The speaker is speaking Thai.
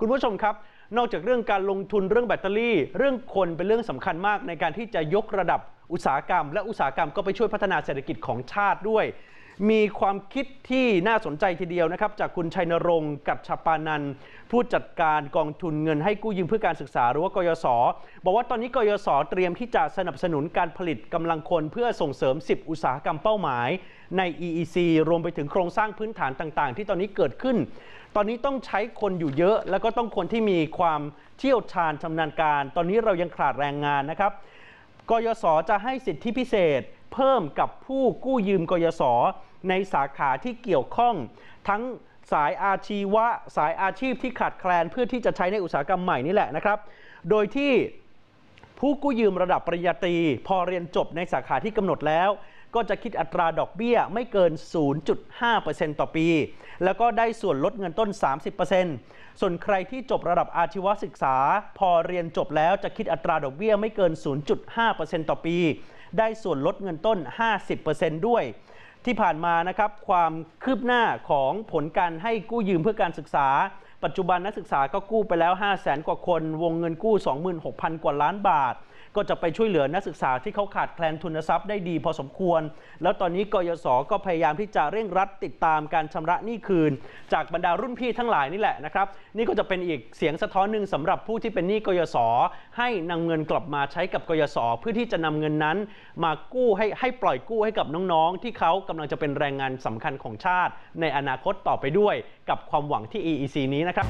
คุณผู้ชมครับ นอกจากเรื่องการลงทุนเรื่องแบตเตอรี่ เรื่องคนเป็นเรื่องสำคัญมากในการที่จะยกระดับอุตสาหกรรมและอุตสาหกรรมก็ไปช่วยพัฒนาเศรษฐกิจของชาติด้วยมีความคิดที่น่าสนใจทีเดียวนะครับ จากคุณชัยนรงค์ กัจชปานันผู้จัดการกองทุนเงินให้กู้ยืมเพื่อการศึกษาหรือว่ากยศบอกว่าตอนนี้กยศเตรียมที่จะสนับสนุนการผลิตกำลังคนเพื่อส่งเสริม 10 อุตสาหกรรมเป้าหมาย ใน EEC รวมไปถึงโครงสร้างพื้นฐานต่าง ๆ ที่ตอนนี้เกิดขึ้น ตอนนี้ต้องใช้คนอยู่เยอะ แล้วก็ต้องคนที่มีความเชี่ยวชาญชำนาญการ ตอนนี้เรายังขาดแรงงานนะครับกยศจะให้สิทธิพิเศษเพิ่มกับผู้กู้ยืมกยศในสาขาที่เกี่ยวข้อง ทั้งสายอาชีวะ สายอาชีพที่ขาดแคลน เพื่อที่จะใช้ในอุตสาหกรรมใหม่นี่แหละนะครับ โดยที่ผู้กู้ยืมระดับปริญญาตรี พอเรียนจบในสาขาที่กำหนดแล้ว ก็จะคิดอัตราดอกเบี้ยไม่เกิน 0.5%ต่อปี แล้วก็ได้ส่วนลดเงินต้น 30%ส่วนใครที่จบระดับอาชีวศึกษา พอเรียนจบแล้วจะคิดอัตราดอกเบี้ยไม่เกิน 0.5%ต่อปีได้ส่วนลดเงินต้น 50%ด้วยที่ผ่านมานะครับความคืบหน้าของผลการให้กู้ยืมเพื่อการศึกษา ปัจจุบันนักศึกษาก็กู้ไปแล้ว 5 0 0แสนกว่าคน วงเงินกู้ 26,000 กว่าล้านบาทก็จะไปช่วยเหลือนักศึกษาที่เขาขาดแคลนทุนทรัพย์ได้ดีพอสมควร แล้วตอนนี้กยศก็พยายามที่จะเร่งรัดติดตามการชำระหนี้คืน จากบรรดารุ่นพี่ทั้งหลายนี่แหละนะครับ นี่ก็จะเป็นอีกเสียงสะท้อนหนึ่งสำหรับผู้ที่เป็นหนี้กยศให้นำเงินกลับมาใช้กับกยศเพื่อที่จะนำเงินนั้น มากู้ให้ให้ปล่อยกู้ให้กับน้องๆ ที่เขากำลังจะเป็นแรงงานสำคัญของชาติ ในอนาคตต่อไปด้วยกับความหวังที่ EEC นี้นะครับ